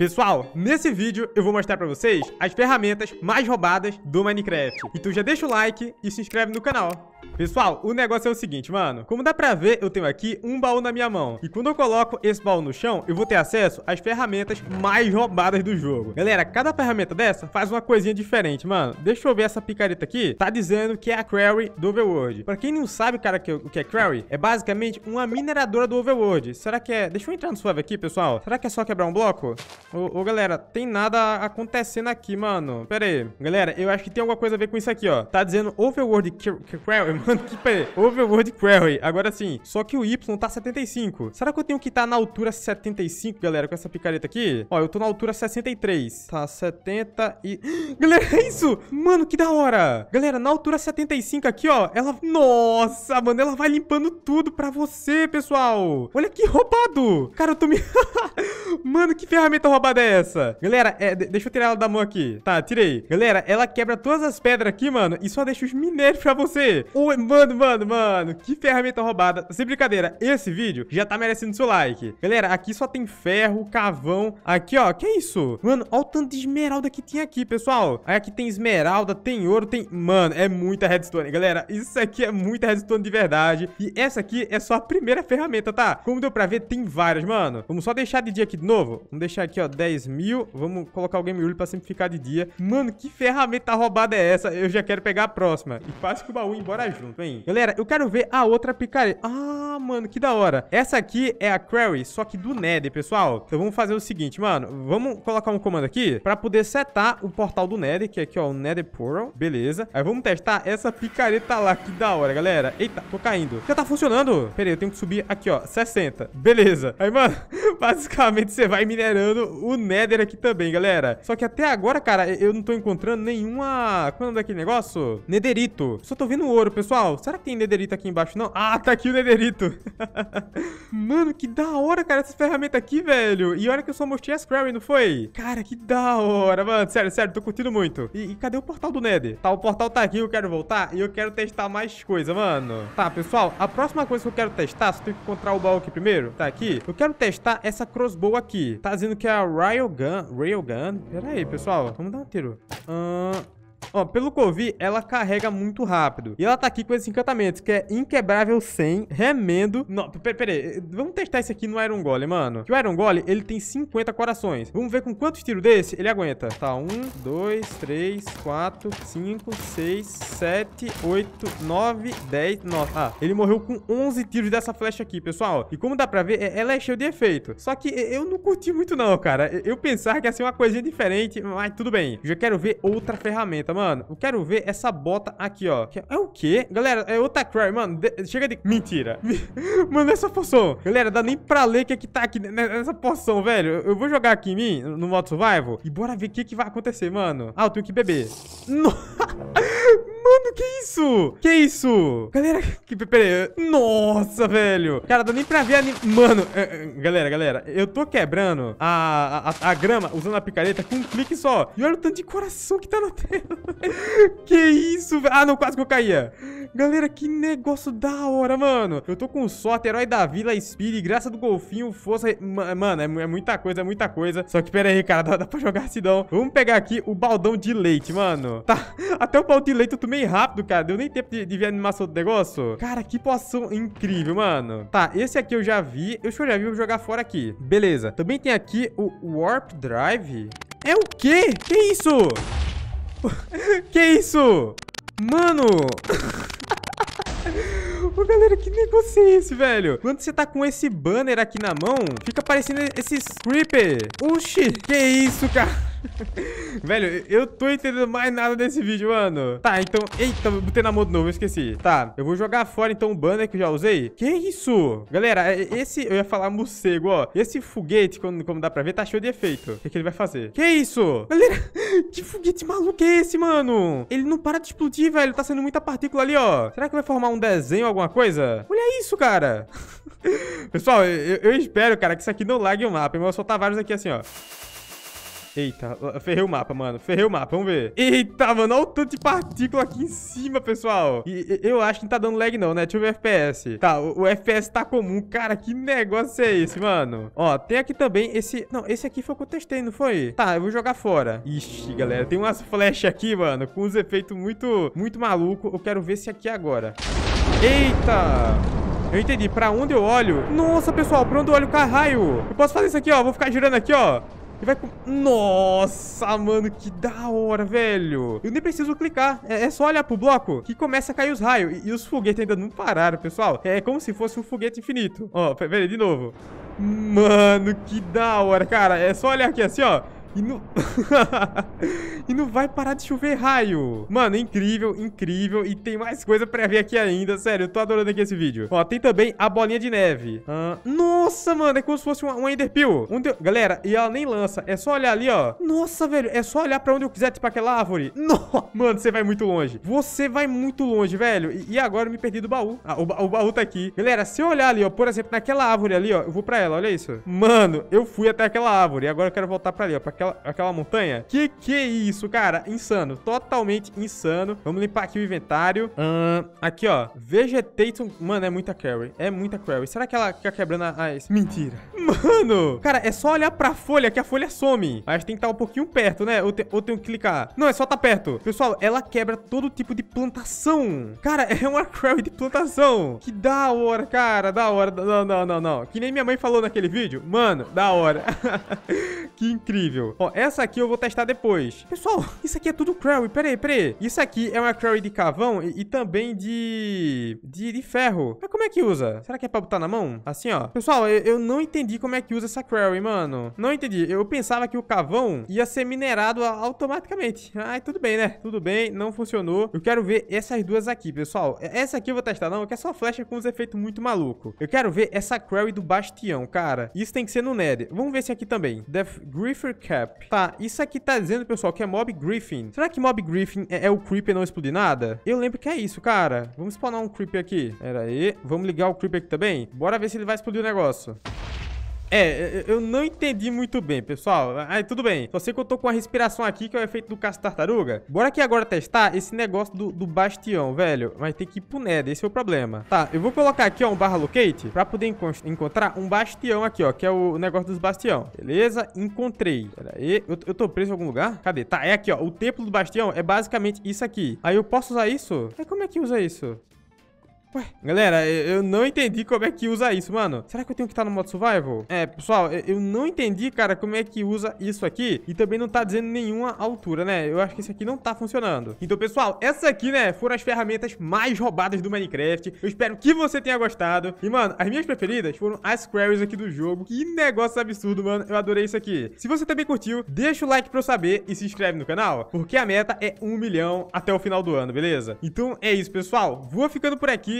Pessoal, nesse vídeo eu vou mostrar pra vocês as ferramentas mais roubadas do Minecraft. Então já deixa o like e se inscreve no canal. Pessoal, o negócio é o seguinte, mano. Como dá pra ver, eu tenho aqui um baú na minha mão. E quando eu coloco esse baú no chão, eu vou ter acesso às ferramentas mais roubadas do jogo. Galera, cada ferramenta dessa faz uma coisinha diferente, mano. Deixa eu ver essa picareta aqui. Tá dizendo que é a Quarry do Overworld. Pra quem não sabe, cara, que, o que é Quarry, é basicamente uma mineradora do Overworld. Será que é... Deixa eu entrar no suave aqui, pessoal. Será que é só quebrar um bloco? Ô, ô, galera, tem nada acontecendo aqui, mano. Pera aí. Galera, eu acho que tem alguma coisa a ver com isso aqui, ó. Tá dizendo Overworld Quarry, mano. Que pera aí. Overworld Crowley Agora sim. Só que o Y tá 75. Será que eu tenho que estar tá na altura 75, galera, com essa picareta aqui? Ó, eu tô na altura 63. Tá, 70 e... Galera, é isso! Mano, que da hora! Galera, na altura 75 aqui, ó, ela... Nossa, mano, ela vai limpando tudo pra você, pessoal! Olha que roubado! Cara, eu tô me... mano, que ferramenta roubada! roubada é essa? Galera, é, deixa eu tirar ela da mão aqui. Tá, tirei. Galera, ela quebra todas as pedras aqui, mano, e só deixa os minérios pra você. mano, mano, mano, que ferramenta roubada. Sem brincadeira, esse vídeo já tá merecendo seu like. Galera, aqui só tem ferro, cavão. Aqui, ó, que é isso? Mano, olha o tanto de esmeralda que tem aqui, pessoal. Aí aqui tem esmeralda, tem ouro, tem... Mano, é muita redstone. Galera, isso aqui é muita redstone de verdade. E essa aqui é só a primeira ferramenta, tá? Como deu pra ver, tem várias, mano. Vamos só deixar de dia aqui de novo. Vamos deixar aqui, ó, 10 mil. Vamos colocar o Game Rule pra simplificar de dia. Mano, que ferramenta roubada é essa? Eu já quero pegar a próxima. E quase que o baú embora junto, hein? Galera, eu quero ver a outra picareta. Ah, mano, que da hora. Essa aqui é a Query, só que do Nether, pessoal. Então vamos fazer o seguinte, mano. Vamos colocar um comando aqui pra poder setar o portal do Nether, que é aqui, ó, o Nether Portal. Beleza. Aí vamos testar essa picareta lá. Que da hora, galera. Eita, tô caindo. Já tá funcionando. Pera aí, eu tenho que subir aqui, ó, 60. Beleza. Aí, mano, basicamente você vai minerando o Nether aqui também, galera. Só que até agora, cara, eu não tô encontrando nenhuma... Como é aquele daquele negócio? Nederito. Só tô vendo ouro, pessoal. Será que tem Nederito aqui embaixo, não? Ah, tá aqui o Nederito. Mano, que da hora, cara, essas ferramentas aqui, velho. E olha que eu só mostrei as Quarry, não foi? Cara, que da hora, mano. Sério, sério, tô curtindo muito. E, e, cadê o portal do Nether? Tá, o portal tá aqui, eu quero voltar e eu quero testar mais coisa, mano. Tá, pessoal, a próxima coisa que eu quero testar, só tenho que encontrar o baú aqui primeiro. Tá aqui. Eu quero testar essa crossbow aqui. Tá dizendo que é a Railgun. Railgun? Pera aí, pessoal. Vamos dar um tiro. Ahn... Uh... Ó, pelo que eu vi, ela carrega muito rápido. E ela tá aqui com esses encantamentos, que é Inquebrável 100, Remendo... Não, peraí, peraí. vamos testar isso aqui no Iron Golem, mano. Que o Iron Golem, ele tem 50 corações. Vamos ver com quantos tiros desse ele aguenta. Tá, 1, 2, 3, 4, 5, 6, 7, 8, 9, 10... 9. ah, ele morreu com 11 tiros dessa flecha aqui, pessoal. E como dá pra ver, é, ela é cheia de efeito. Só que eu não curti muito não, cara. Eu pensava que ia ser uma coisinha diferente, mas tudo bem. Já quero ver outra ferramenta, mano mano, eu quero ver essa bota aqui, ó. É o quê? Galera, é outra cry, mano. De... Chega de... Mentira. mano, essa poção. Galera, dá nem pra ler o que é que tá aqui nessa poção, velho. Eu vou jogar aqui em mim, no modo survival, e bora ver o que é que vai acontecer, mano. Ah, eu tenho que beber. Nossa que isso? Que isso? Galera, que, peraí. Nossa, velho. Cara, dá nem pra ver a... Mano, é, é, galera, galera. Eu tô quebrando a, a, a, grama usando a picareta com um clique só. E olha o tanto de coração que tá na tela. que isso, velho. Ah, não, quase que eu caía. Galera, que negócio da hora, mano. Eu tô com sorte, herói da vila, Espírito, graça do golfinho, força... Mano, é, é muita coisa, é muita coisa. Só que, pera aí, cara, dá, dá pra jogar assim, não. Vamos pegar aqui o baldão de leite, mano. Tá, até o baldão de leite eu tomei rápido, cara. Deu nem tempo de, de ver a animação do negócio. Cara, que poção incrível, mano. Tá, esse aqui eu já vi. Eu já vi, vou jogar fora aqui. Beleza. Também tem aqui o Warp Drive. É o quê? Que isso? que isso? Mano... Ô, galera, que negócio é esse, velho? Quando você tá com esse banner aqui na mão, fica parecendo esses creeper. Oxi, que isso, cara? Velho, eu tô entendendo mais nada desse vídeo, mano. Tá, então... Eita, botei na mão de novo, eu esqueci. Tá, eu vou jogar fora, então, o banner que eu já usei. Que isso? Galera, é, esse... Eu ia falar morcego, ó. Esse foguete, como, dá pra ver, tá cheio de efeito. O que, que ele vai fazer? Que isso? Galera, que foguete maluco é esse, mano? Ele não para de explodir, velho. Tá saindo muita partícula ali, ó. Será que vai formar um desenho, alguma coisa? Olha isso, cara. Pessoal, eu, eu espero, cara, que isso aqui não lague o mapa. Eu vou soltar vários aqui assim, ó. Eita, ah, ferrei o mapa, mano. Ferrei o mapa, vamos ver. Eita, mano, olha o tanto de partícula aqui em cima, pessoal. E, eu acho que não tá dando lag não, né? Deixa eu ver o FPS. Tá, o, o FPS tá comum. Cara, que negócio é esse, mano? Ó, tem aqui também esse... Não, esse aqui foi o que eu testei, não foi? Tá, eu vou jogar fora. Ixi, galera, tem umas flechas aqui, mano, com uns efeitos muito, muito maluco. Eu quero ver esse aqui agora. Eita! Eu entendi. Pra onde eu olho? Nossa, pessoal, pra onde eu olho o carraio? Eu posso fazer isso aqui, ó. Vou ficar girando aqui, ó. E vai com... Nossa, mano, que da hora, velho. Eu nem preciso clicar. É, é só olhar pro bloco que começa a cair os raios. E, e os foguetes ainda não pararam, pessoal. É, como se fosse um foguete infinito. Ó, peraí, de novo. Mano, que da hora, cara. É só olhar aqui assim, ó. E não... e não vai parar de chover raio. Mano, incrível, incrível. E tem mais coisa pra ver aqui ainda. Sério, eu tô adorando aqui esse vídeo. Ó, tem também a bolinha de neve. Ah, nossa, mano, é como se fosse uma, uma Enderpeel. Onde eu... Galera, e ela nem lança. É só olhar ali, ó. Nossa, velho, é só olhar pra onde eu quiser, tipo aquela árvore. No... Mano, você vai muito longe. Você vai muito longe, velho. E, e agora eu me perdi do baú. Ah, o, ba... o baú tá aqui. Galera, se eu olhar ali, ó, por exemplo, naquela árvore ali, ó, eu vou pra ela, olha isso. Mano, eu fui até aquela árvore. E agora eu quero voltar pra ali, ó, pra aquela, aquela montanha. Que que é isso, cara? Insano. Totalmente insano. Vamos limpar aqui o inventário. Hum, aqui, ó. Vegetation. Mano, é muita carry. É muita carry. Será que ela fica quebrando as... Mentira. Mano! Cara, é só olhar pra folha que a folha some. Mas tem que estar tá um pouquinho perto, né? Ou, te... Ou tenho que clicar. Não, é só tá perto. Pessoal, ela quebra todo tipo de plantação. Cara, é uma carry de plantação. Que da hora, cara. Da hora. Não, não, não, não. Que nem minha mãe falou naquele vídeo. Mano, da hora. Que incrível. Ó, essa aqui eu vou testar depois. Pessoal, isso aqui é tudo Crowley. Pera aí, pera aí. Isso aqui é uma Crowley de cavão e, e também de, de, de... ferro. Mas como é que usa? Será que é pra botar na mão? Assim, ó. Pessoal, eu, eu não entendi como é que usa essa Crowley, mano. Não entendi. Eu pensava que o cavão ia ser minerado automaticamente. Ai, tudo bem, né? Tudo bem, não funcionou. Eu quero ver essas duas aqui, pessoal. Essa aqui eu vou testar, não. Que é só flecha com uns efeitos muito maluco. Eu quero ver essa Crowley do Bastião, cara. Isso tem que ser no Nether. Vamos ver esse aqui também. Def Griffer Cap. Tá, isso aqui tá dizendo, pessoal, que é Mob Griffin. Será que Mob Griffin é, é o Creeper não explodir nada? Eu lembro que é isso, cara. Vamos spawnar um Creeper aqui. Pera aí. Vamos ligar o Creeper aqui também? Bora ver se ele vai explodir o negócio. É, é, é, eu não entendi muito bem, pessoal. Aí, tudo bem. Só sei que eu tô com a respiração aqui, que é o efeito do caça tartaruga. Bora aqui agora testar esse negócio do, do bastião, velho. Mas tem que ir pro Nether, esse é o problema. Tá, eu vou colocar aqui, ó, um barra locate pra poder encontrar um bastião aqui, ó, que é o negócio dos bastião. Beleza? Encontrei. Pera aí. Eu, eu tô preso em algum lugar? Cadê? Tá, é aqui, ó. O templo do bastião é basicamente isso aqui. Aí eu posso usar isso? Aí como é que usa isso? Ué, galera, eu não entendi como é que usa isso, mano. Será que eu tenho que estar tá no modo survival? É, pessoal, eu não entendi, cara, como é que usa isso aqui. E também não tá dizendo nenhuma altura, né? Eu acho que isso aqui não tá funcionando. Então, pessoal, essas aqui, né, foram as ferramentas mais roubadas do Minecraft. Eu espero que você tenha gostado. E, mano, as minhas preferidas foram as queries aqui do jogo. Que negócio absurdo, mano. Eu adorei isso aqui. Se você também curtiu, deixa o like pra eu saber e se inscreve no canal. Porque a meta é um milhão até o final do ano, beleza? Então, é isso, pessoal. Vou ficando por aqui.